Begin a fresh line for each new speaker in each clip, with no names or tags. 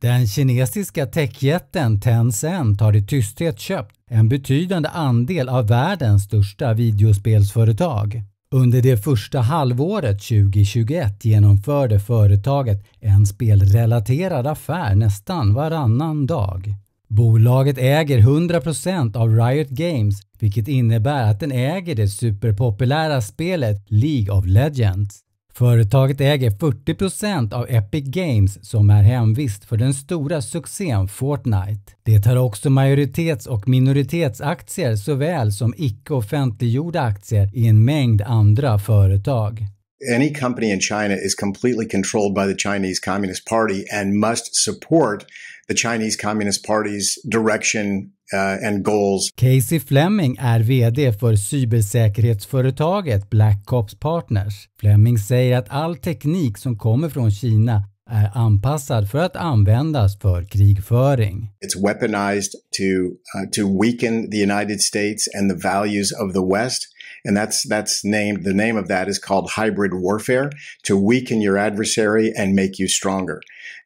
Den kinesiska techjätten Tencent har i tysthet köpt en betydande andel av världens största videospelsföretag. Under det första halvåret 2021 genomförde företaget en spelrelaterad affär nästan varannan dag. Bolaget äger 100% av Riot Games vilket innebär att den äger det superpopulära spelet League of Legends. Företaget äger 40% av Epic Games som är hemvist för den stora succén Fortnite. Det har också majoritets och minoritetsaktier såväl som icke offentliggjorda aktier i en mängd andra företag.
any company in China is completely controlled by the Chinese Communist Party and must support the Chinese Communist Party's direction uh, and goals.
Casey Fleming är VD för cybersäkerhetsföretaget Black Ops Partners. Fleming säger att all teknik som kommer från Kina är anpassad för att användas för krigföring.
It's weaponized to, uh, to weaken the United States and the values of the West. And that's, that's named, the name of that is called hybrid warfare, to weaken your adversary and make you stronger.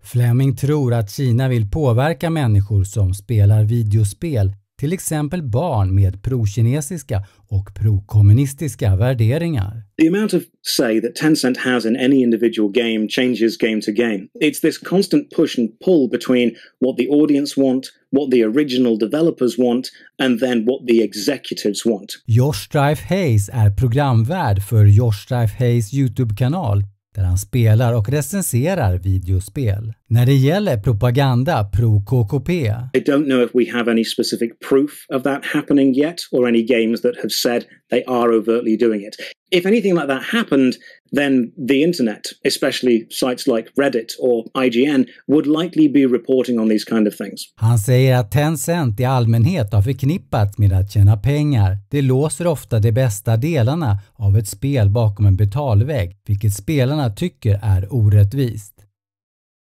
Fleming tror att Kina vill påverka människor som spelar videospel till exempel barn med prokinesiska och prokommunistiska värderingar. The amount of
say that Tencent has in any individual game changes game to game. It's this constant push and pull between what the audience want, what the original developers want and then what the executives want.
Josh Strife Hayes är programvärd för Josh Strife Hayes Youtube-kanal där han spelar och recenserar videospel när det gäller propaganda pro-KKP.
I don't know if we have any specific proof of that happening yet or any games that have said they are overtly doing it. If anything like that happened, then the internet, especially sites like Reddit or IGN, would likely be reporting on these kind of things.
Han säger att Tencent i allmänhet har förknippats med att tjäna pengar. Det låser ofta de bästa delarna av ett spel bakom en betalvägg, vilket spelarna tycker är orättvist.